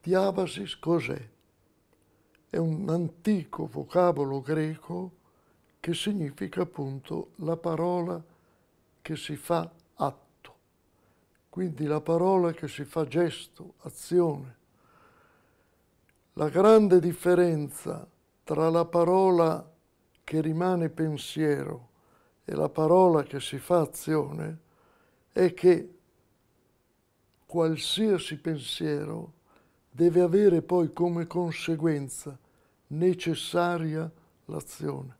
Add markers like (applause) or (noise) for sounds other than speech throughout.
Diabasis cos'è? È un antico vocabolo greco che significa appunto la parola che si fa atto, quindi la parola che si fa gesto, azione. La grande differenza tra la parola che rimane pensiero e la parola che si fa azione è che qualsiasi pensiero deve avere poi come conseguenza necessaria l'azione.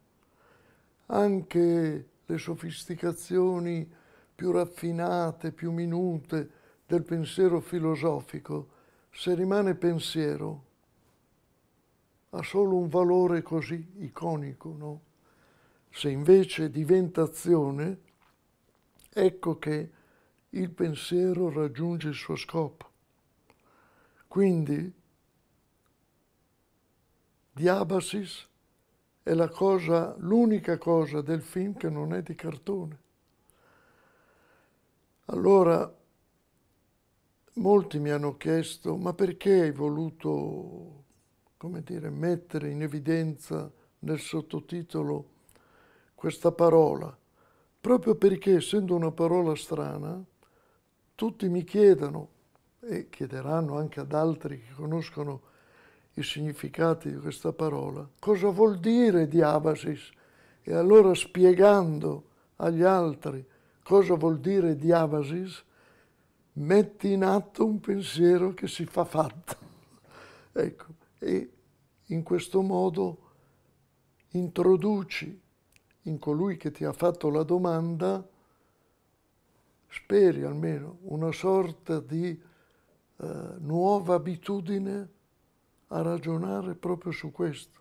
Anche le sofisticazioni più raffinate, più minute del pensiero filosofico, se rimane pensiero, ha solo un valore così iconico, no? Se invece diventa azione, ecco che il pensiero raggiunge il suo scopo. Quindi Diabasis è la cosa, l'unica cosa del film che non è di cartone. Allora, molti mi hanno chiesto, ma perché hai voluto, come dire, mettere in evidenza nel sottotitolo questa parola? Proprio perché, essendo una parola strana, tutti mi chiedono e chiederanno anche ad altri che conoscono i significati di questa parola, cosa vuol dire diabasis? E allora spiegando agli altri cosa vuol dire diabasis, metti in atto un pensiero che si fa fatto. (laughs) ecco, e in questo modo introduci in colui che ti ha fatto la domanda, speri almeno, una sorta di eh, nuova abitudine a ragionare proprio su questo.